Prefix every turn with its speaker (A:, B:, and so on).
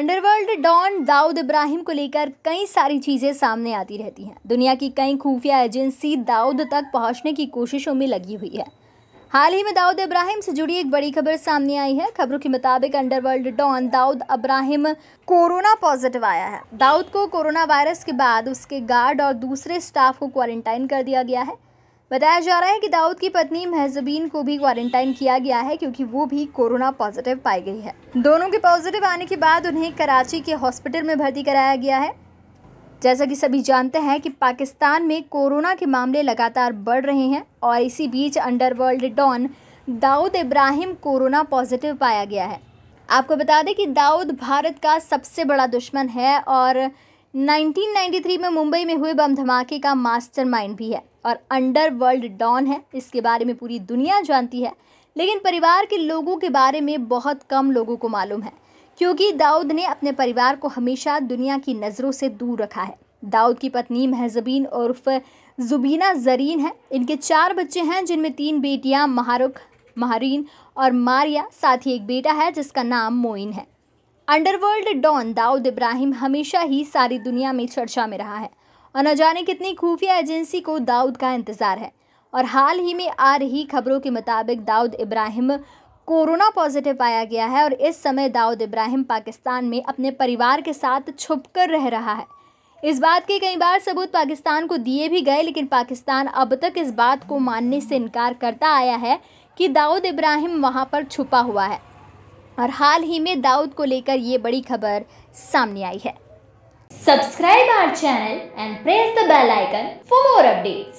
A: underworld don Dawood Ibrahim को लेकर कई सारी चीज़ें सामने आती रहती हैं दुनिया की कई खुफिया एजेंसी दाऊद तक पहुंचने की कोशिशों में लगी हुई है हाल ही में दाऊद इब्राहिम से जुड़ी एक बड़ी खबर सामने आई है खबरों के मुताबिक underworld don Dawood Ibrahim corona positive आया है दाऊद को कोरोना वायरस के बाद उसके गार्ड और दूसरे स्टाफ को क्वारंटाइन कर दिया गया है बताया जा रहा है कि दाऊद की पत्नी महजबीन को भी क्वारंटाइन किया गया है क्योंकि वो भी कोरोना पॉजिटिव पाई गई है दोनों के पॉजिटिव आने के बाद उन्हें कराची के हॉस्पिटल में भर्ती कराया गया है जैसा कि सभी जानते हैं कि पाकिस्तान में कोरोना के मामले लगातार बढ़ रहे हैं और इसी बीच underworld don Dawood Ibrahim corona positive पाया गया है आपको बता दें कि दाऊद भारत का सबसे बड़ा दुश्मन है और 1993 में मुंबई में हुए बम धमाके का मास्टरमाइंड भी है और अंडरवर्ल्ड डॉन है इसके बारे में पूरी दुनिया जानती है लेकिन परिवार के लोगों के बारे में बहुत कम लोगों को मालूम है क्योंकि दाऊद ने अपने परिवार को हमेशा दुनिया की नज़रों से दूर रखा है दाऊद की पत्नी महजबीन उर्फ जुबीना जरीन है इनके चार बच्चे हैं जिनमें तीन बेटियां महारुख महारीन और मारिया साथ ही एक बेटा है जिसका नाम मोइन है अंडरवर्ल्ड डॉन दाऊद इब्राहिम हमेशा ही सारी दुनिया में चर्चा में रहा है और न जाने कितनी खुफिया एजेंसी को दाऊद का इंतज़ार है और हाल ही में आ रही खबरों के मुताबिक दाऊद इब्राहिम कोरोना पॉजिटिव पाया गया है और इस समय दाऊद इब्राहिम पाकिस्तान में अपने परिवार के साथ कर रह रहा है इस बात के कई बार सबूत पाकिस्तान को दिए भी गए लेकिन पाकिस्तान अब तक इस बात को मानने से इनकार करता आया है कि दाऊद इब्राहिम वहाँ पर छुपा हुआ है और हाल ही में दाऊद को लेकर ये बड़ी खबर सामने आई है
B: subscribe our channel
A: and press the bell icon for more updates